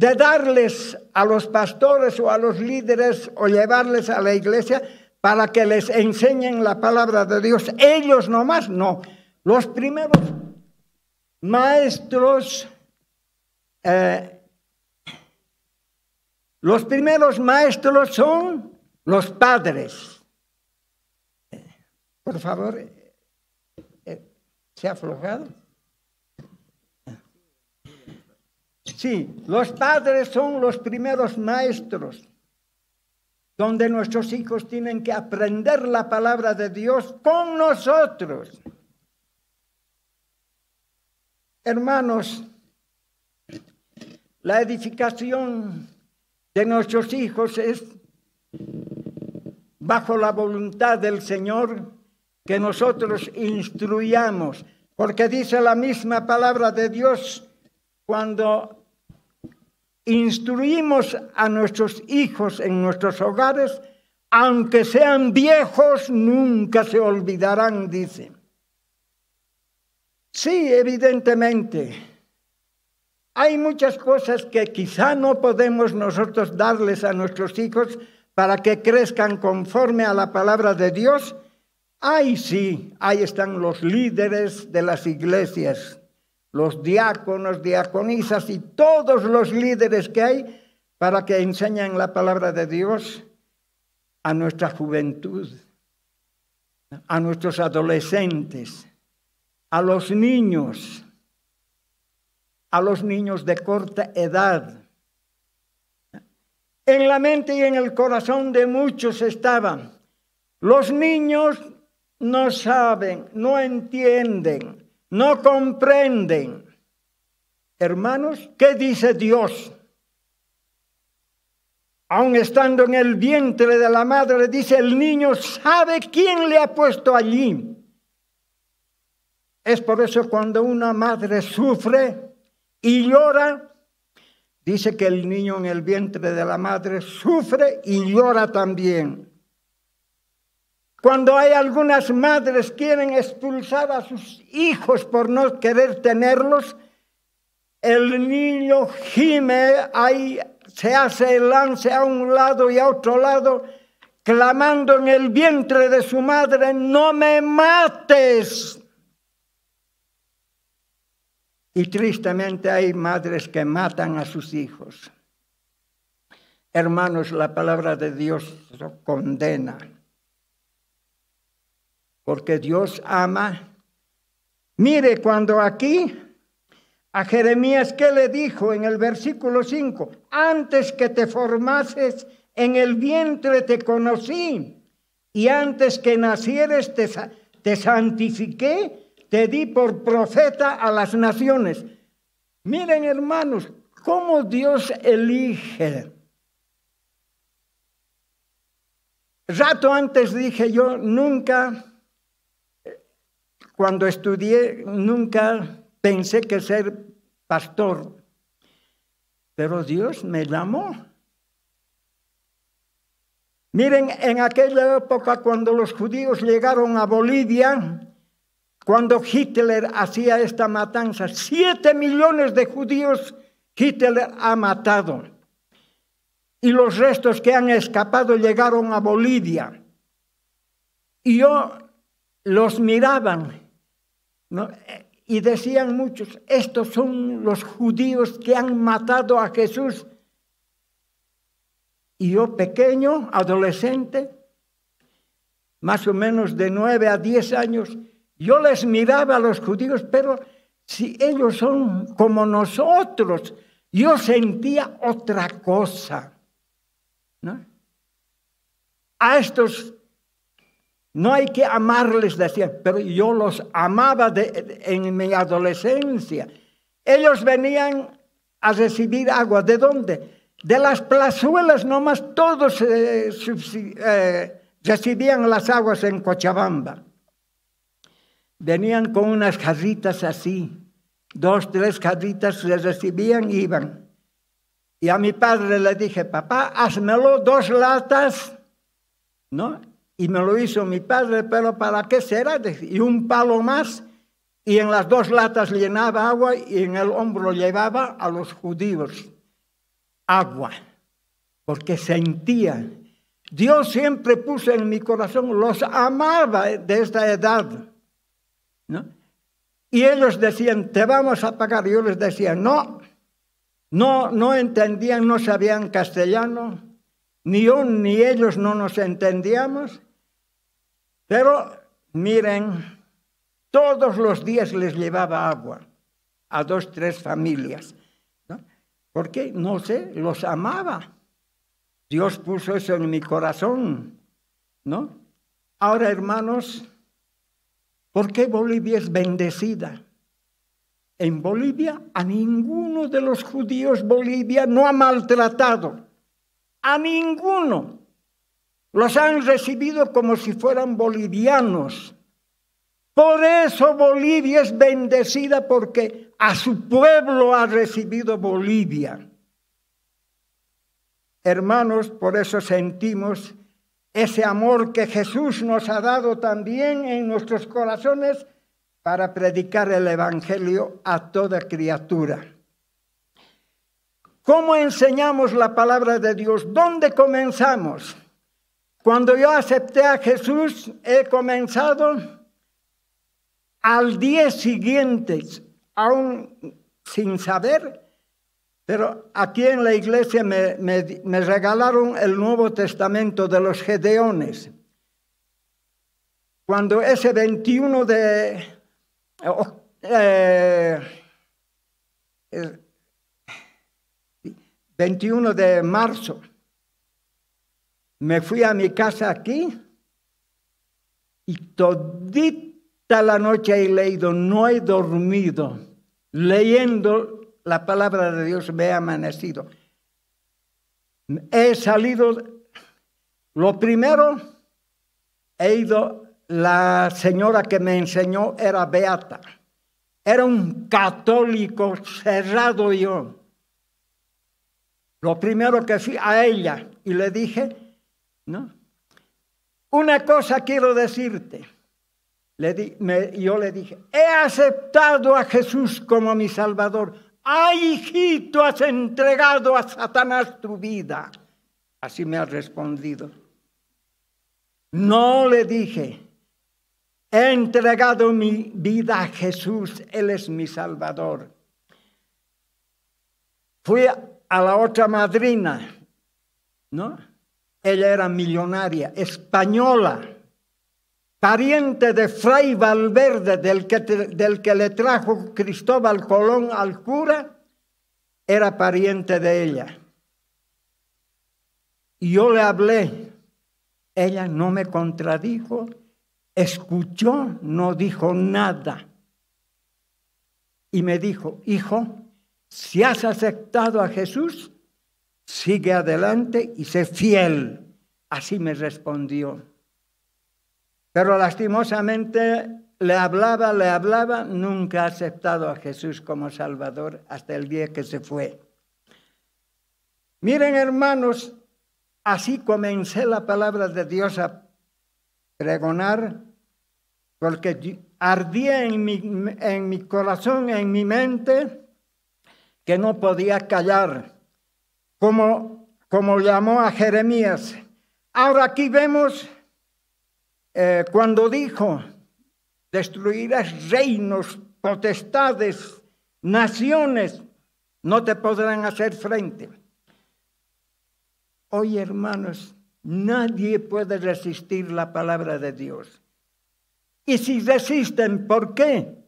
de darles a los pastores o a los líderes o llevarles a la iglesia para que les enseñen la palabra de Dios. Ellos nomás no. Los primeros maestros, eh, los primeros maestros son los padres. Por favor, eh, eh, ¿se ha aflojado? Sí, los padres son los primeros maestros donde nuestros hijos tienen que aprender la palabra de Dios con nosotros. Hermanos, la edificación de nuestros hijos es bajo la voluntad del Señor que nosotros instruyamos, porque dice la misma palabra de Dios cuando instruimos a nuestros hijos en nuestros hogares, aunque sean viejos, nunca se olvidarán, dice. Sí, evidentemente, hay muchas cosas que quizá no podemos nosotros darles a nuestros hijos para que crezcan conforme a la palabra de Dios. Ahí sí, ahí están los líderes de las iglesias, los diáconos, diaconisas y todos los líderes que hay para que enseñen la palabra de Dios a nuestra juventud, a nuestros adolescentes, a los niños, a los niños de corta edad. En la mente y en el corazón de muchos estaban, los niños no saben, no entienden, no comprenden, hermanos, qué dice Dios. Aun estando en el vientre de la madre, dice, el niño sabe quién le ha puesto allí. Es por eso cuando una madre sufre y llora, dice que el niño en el vientre de la madre sufre y llora también. Cuando hay algunas madres quieren expulsar a sus hijos por no querer tenerlos, el niño gime, ahí se hace el lance a un lado y a otro lado, clamando en el vientre de su madre, no me mates. Y tristemente hay madres que matan a sus hijos. Hermanos, la palabra de Dios condena porque Dios ama. Mire, cuando aquí a Jeremías, ¿qué le dijo en el versículo 5? Antes que te formases en el vientre te conocí, y antes que nacieres te, te santifiqué, te di por profeta a las naciones. Miren, hermanos, cómo Dios elige. Rato antes dije yo, nunca cuando estudié nunca pensé que ser pastor, pero Dios me llamó. Miren, en aquella época cuando los judíos llegaron a Bolivia, cuando Hitler hacía esta matanza, siete millones de judíos Hitler ha matado. Y los restos que han escapado llegaron a Bolivia. Y yo los miraban y decían muchos, estos son los judíos que han matado a Jesús. Y yo pequeño, adolescente, más o menos de nueve a diez años, yo les miraba a los judíos, pero si ellos son como nosotros, yo sentía otra cosa. A estos no hay que amarles, decía, pero yo los amaba en mi adolescencia. Ellos venían a recibir agua. ¿De dónde? De las plazuelas nomás, todos eh, eh, recibían las aguas en Cochabamba. Venían con unas jarritas así, dos, tres jarritas se recibían y iban. Y a mi padre le dije, papá, házmelo dos latas, ¿no? y me lo hizo mi padre, pero ¿para qué será? Y un palo más, y en las dos latas llenaba agua y en el hombro llevaba a los judíos agua, porque sentía. Dios siempre puso en mi corazón, los amaba de esta edad. ¿no? Y ellos decían, te vamos a pagar. Yo les decía, no, no, no entendían, no sabían castellano, ni yo ni ellos no nos entendíamos. Pero miren, todos los días les llevaba agua a dos, tres familias. ¿no? Porque, no sé, los amaba. Dios puso eso en mi corazón, ¿no? Ahora, hermanos, ¿por qué Bolivia es bendecida? En Bolivia a ninguno de los judíos Bolivia no ha maltratado, a ninguno. Los han recibido como si fueran bolivianos. Por eso Bolivia es bendecida porque a su pueblo ha recibido Bolivia. Hermanos, por eso sentimos ese amor que Jesús nos ha dado también en nuestros corazones para predicar el Evangelio a toda criatura. ¿Cómo enseñamos la palabra de Dios? ¿Dónde comenzamos? Cuando yo acepté a Jesús, he comenzado al día siguiente, aún sin saber, pero aquí en la iglesia me, regalaron el Nuevo Testamento de los Gedeones. Cuando ese 21 de... 21 eh, de marzo me fui a mi casa aquí y toda la noche he leído, no he dormido, leyendo la palabra de Dios me he amanecido. He salido, lo primero, he ido, la señora que me enseñó era beata, era un católico cerrado yo. Lo primero que fui a ella y le dije, ¿no? Una cosa quiero decirte. Le yo le dije, he aceptado a Jesús como mi Salvador. ¡Ay, ah, hijito, has entregado a Satanás tu vida! Así me ha respondido. No le dije, he entregado mi vida a Jesús, Él es mi Salvador. Fui a la otra madrina, ¿no? Ella era millonaria, española, pariente de Fray Valverde, del que, le trajo Cristóbal Colón al cura, era pariente de ella. Y yo le hablé, ella no me contradijo, escuchó, no dijo nada. Y me dijo, hijo, si has aceptado a Jesús, sigue adelante y sé fiel. Así me respondió. Pero lastimosamente le hablaba, le hablaba, nunca ha aceptado a Jesús como Salvador hasta el día que se fue. Miren hermanos, así comencé la palabra de Dios a pregonar, porque ardía en mi, en mi corazón, en mi mente, que no podía callar como, como llamó a Jeremías. Ahora aquí vemos eh, cuando dijo, destruirás reinos, potestades, naciones, no te podrán hacer frente. Hoy, hermanos, nadie puede resistir la palabra de Dios. Y si resisten, ¿por qué?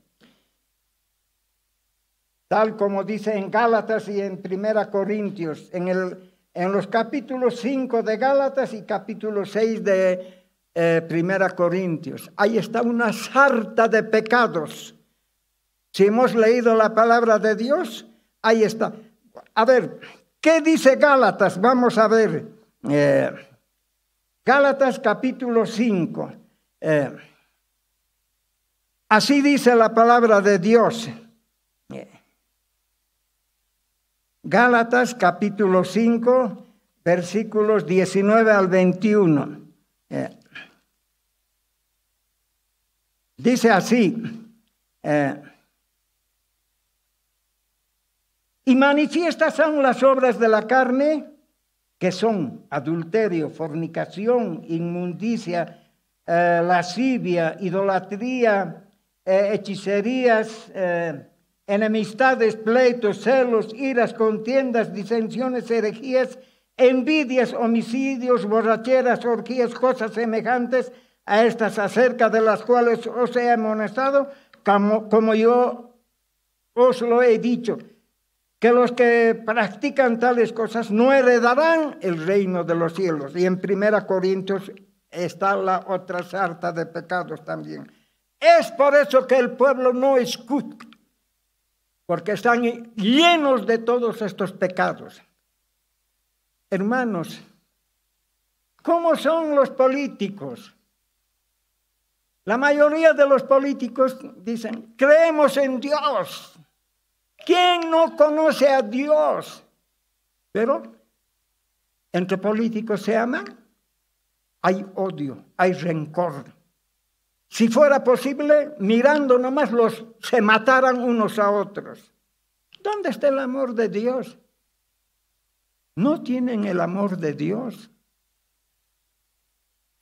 tal como dice en Gálatas y en Primera Corintios, en, los capítulos 5 de Gálatas y capítulo 6 de eh, Primera Corintios. Ahí está una sarta de pecados. Si hemos leído la palabra de Dios, ahí está. A ver, ¿qué dice Gálatas? Vamos a ver. Eh, Gálatas capítulo 5. Eh, así dice la palabra de Dios. Gálatas capítulo 5, versículos 19 al 21. Eh, dice así, eh, y manifiestas son las obras de la carne, que son adulterio, fornicación, inmundicia, eh, lascivia, idolatría, hechicerías enemistades, pleitos, celos, iras, contiendas, disensiones, herejías, envidias, homicidios, borracheras, orgías, cosas semejantes a estas acerca de las cuales os he amonestado, como, yo os lo he dicho, que los que practican tales cosas no heredarán el reino de los cielos. Y en Primera Corintios está la otra sarta de pecados también. Es por eso que el pueblo no escucha porque están llenos de todos estos pecados. Hermanos, ¿cómo son los políticos? La mayoría de los políticos dicen, creemos en Dios. ¿Quién no conoce a Dios? Pero entre políticos se aman, hay odio, hay rencor si fuera posible, mirando nomás los se mataran unos a otros. ¿Dónde está el amor de Dios? No tienen el amor de Dios.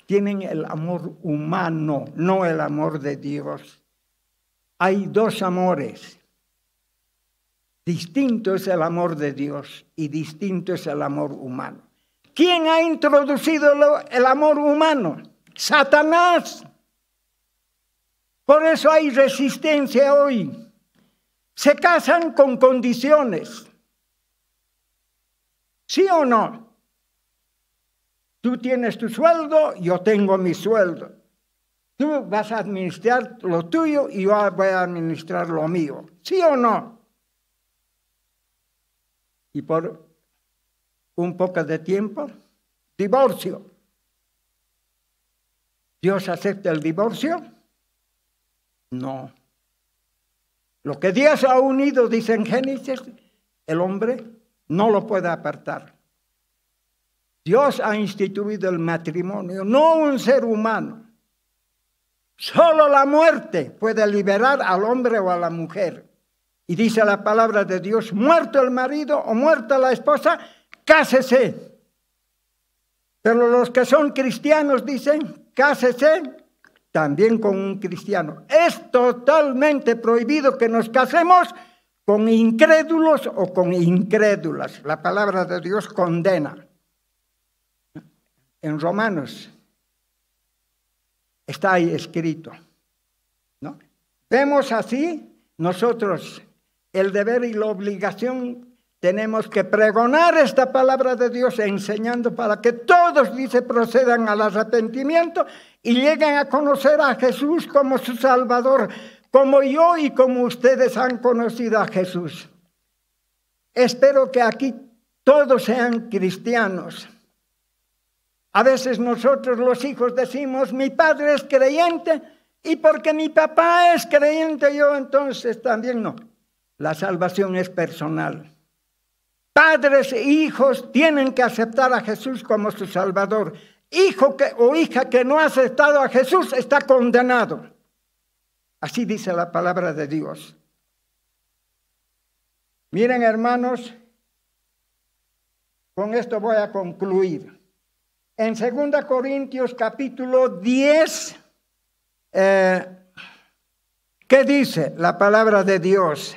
Tienen el amor humano, no el amor de Dios. Hay dos amores. Distinto es el amor de Dios y distinto es el amor humano. ¿Quién ha introducido el amor humano? Satanás. Por eso hay resistencia hoy. Se casan con condiciones. ¿Sí o no? Tú tienes tu sueldo, yo tengo mi sueldo. Tú vas a administrar lo tuyo y yo voy a administrar lo mío. ¿Sí o no? Y por un poco de tiempo, divorcio. Dios acepta el divorcio no. Lo que Dios ha unido, dice en Génesis, el hombre no lo puede apartar. Dios ha instituido el matrimonio, no un ser humano. Solo la muerte puede liberar al hombre o a la mujer. Y dice la palabra de Dios, muerto el marido o muerta la esposa, cásese. Pero los que son cristianos dicen, cásese también con un cristiano. Es totalmente prohibido que nos casemos con incrédulos o con incrédulas. La palabra de Dios condena. En Romanos está ahí escrito. Vemos así nosotros el deber y la obligación tenemos que pregonar esta palabra de Dios enseñando para que todos, dice, procedan al arrepentimiento y lleguen a conocer a Jesús como su Salvador, como yo y como ustedes han conocido a Jesús. Espero que aquí todos sean cristianos. A veces nosotros los hijos decimos, mi padre es creyente y porque mi papá es creyente yo entonces también no. La salvación es personal. Padres e hijos tienen que aceptar a Jesús como su Salvador. Hijo que, o hija que no ha aceptado a Jesús está condenado. Así dice la palabra de Dios. Miren hermanos, con esto voy a concluir. En 2 Corintios capítulo 10, eh, ¿qué dice la palabra de Dios?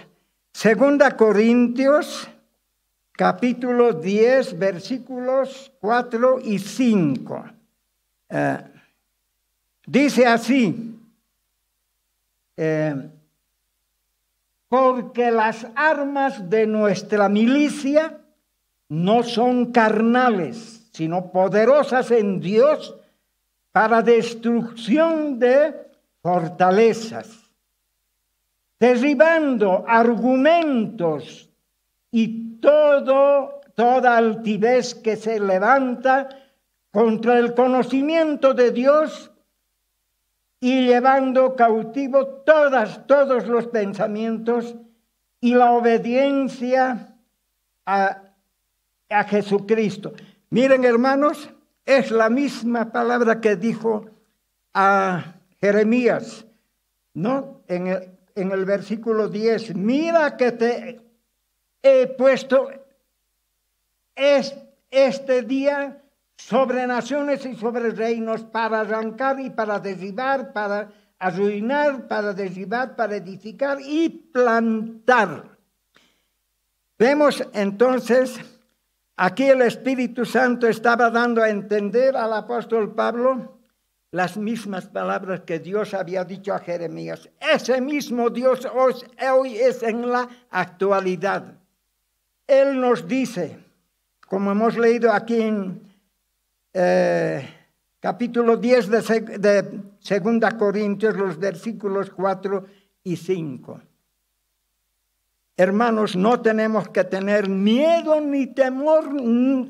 2 Corintios capítulo 10, versículos 4 y 5. Eh, dice así, eh, porque las armas de nuestra milicia no son carnales, sino poderosas en Dios para destrucción de fortalezas, derribando argumentos y todo, toda altivez que se levanta contra el conocimiento de Dios y llevando cautivo todas, todos los pensamientos y la obediencia a, Jesucristo. Miren, hermanos, es la misma palabra que dijo a Jeremías, ¿no? En el, en el versículo 10, mira que te he puesto es, este día sobre naciones y sobre reinos para arrancar y para derribar, para arruinar, para derribar, para edificar y plantar. Vemos entonces, aquí el Espíritu Santo estaba dando a entender al apóstol Pablo las mismas palabras que Dios había dicho a Jeremías. Ese mismo Dios hoy es en la actualidad. Él nos dice, como hemos leído aquí en eh, capítulo 10 de, de 2 Corintios, los versículos 4 y 5. Hermanos, no tenemos que tener miedo ni temor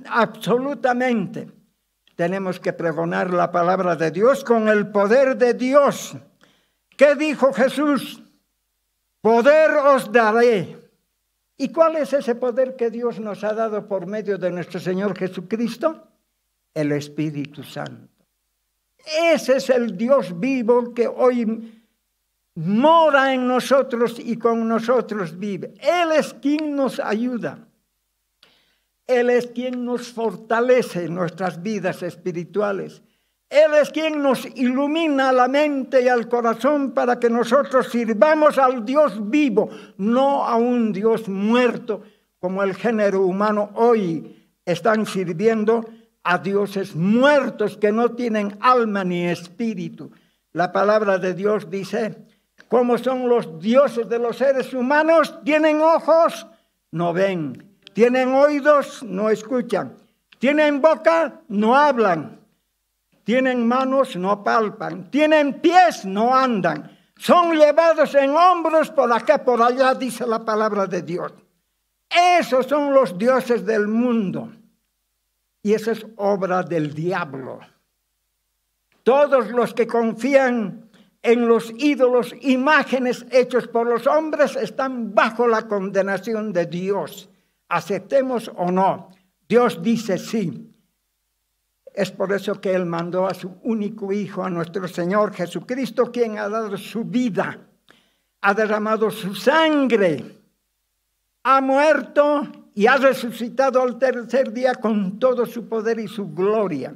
absolutamente. Tenemos que pregonar la palabra de Dios con el poder de Dios. ¿Qué dijo Jesús? Poder os daré ¿Y cuál es ese poder que Dios nos ha dado por medio de nuestro Señor Jesucristo? El Espíritu Santo. Ese es el Dios vivo que hoy mora en nosotros y con nosotros vive. Él es quien nos ayuda. Él es quien nos fortalece nuestras vidas espirituales. Él es quien nos ilumina la mente y al corazón para que nosotros sirvamos al Dios vivo, no a un Dios muerto, como el género humano hoy están sirviendo a dioses muertos que no tienen alma ni espíritu. La palabra de Dios dice, ¿Cómo son los dioses de los seres humanos, tienen ojos, no ven, tienen oídos, no escuchan, tienen boca, no hablan tienen manos, no palpan, tienen pies, no andan, son llevados en hombros por acá, por allá, dice la palabra de Dios. Esos son los dioses del mundo. Y esa es obra del diablo. Todos los que confían en los ídolos, imágenes hechos por los hombres, están bajo la condenación de Dios. Aceptemos o no, Dios dice sí. Es por eso que Él mandó a su único Hijo, a nuestro Señor Jesucristo, quien ha dado su vida, ha derramado su sangre, ha muerto y ha resucitado al tercer día con todo su poder y su gloria.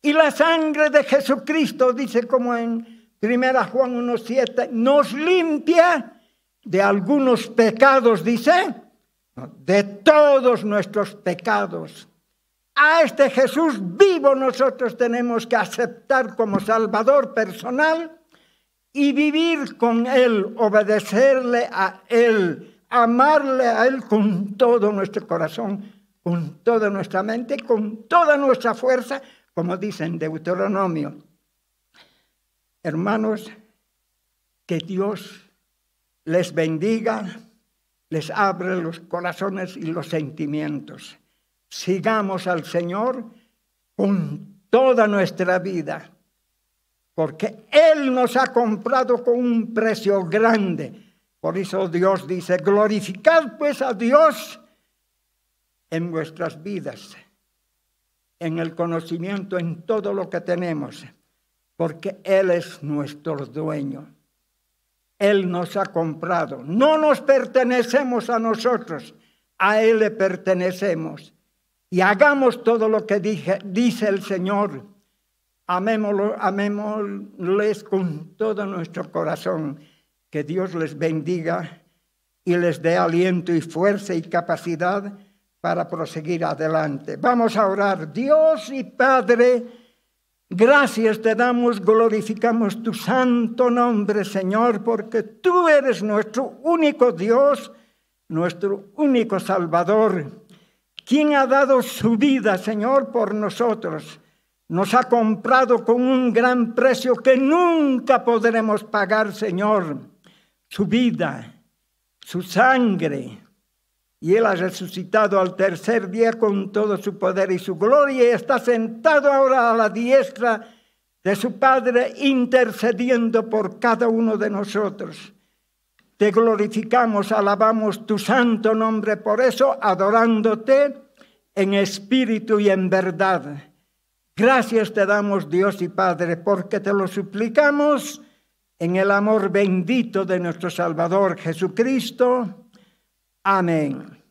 Y la sangre de Jesucristo, dice como en 1 Juan 1.7, nos limpia de algunos pecados, dice, de todos nuestros pecados a este Jesús vivo nosotros tenemos que aceptar como Salvador personal y vivir con Él, obedecerle a Él, amarle a Él con todo nuestro corazón, con toda nuestra mente, con toda nuestra fuerza, como dicen, Deuteronomio. Hermanos, que Dios les bendiga, les abre los corazones y los sentimientos sigamos al Señor con toda nuestra vida, porque Él nos ha comprado con un precio grande. Por eso Dios dice, glorificad pues a Dios en vuestras vidas, en el conocimiento, en todo lo que tenemos, porque Él es nuestro dueño. Él nos ha comprado. No nos pertenecemos a nosotros, a Él le pertenecemos y hagamos todo lo que dice el Señor. Amémoslo, amémosles con todo nuestro corazón. Que Dios les bendiga y les dé aliento y fuerza y capacidad para proseguir adelante. Vamos a orar. Dios y Padre, gracias te damos, glorificamos tu santo nombre, Señor, porque tú eres nuestro único Dios, nuestro único Salvador quien ha dado su vida, Señor, por nosotros. Nos ha comprado con un gran precio que nunca podremos pagar, Señor. Su vida, su sangre. Y Él ha resucitado al tercer día con todo su poder y su gloria y está sentado ahora a la diestra de su Padre intercediendo por cada uno de nosotros. Te glorificamos, alabamos tu santo nombre, por eso adorándote en espíritu y en verdad. Gracias te damos, Dios y Padre, porque te lo suplicamos en el amor bendito de nuestro Salvador Jesucristo. Amén.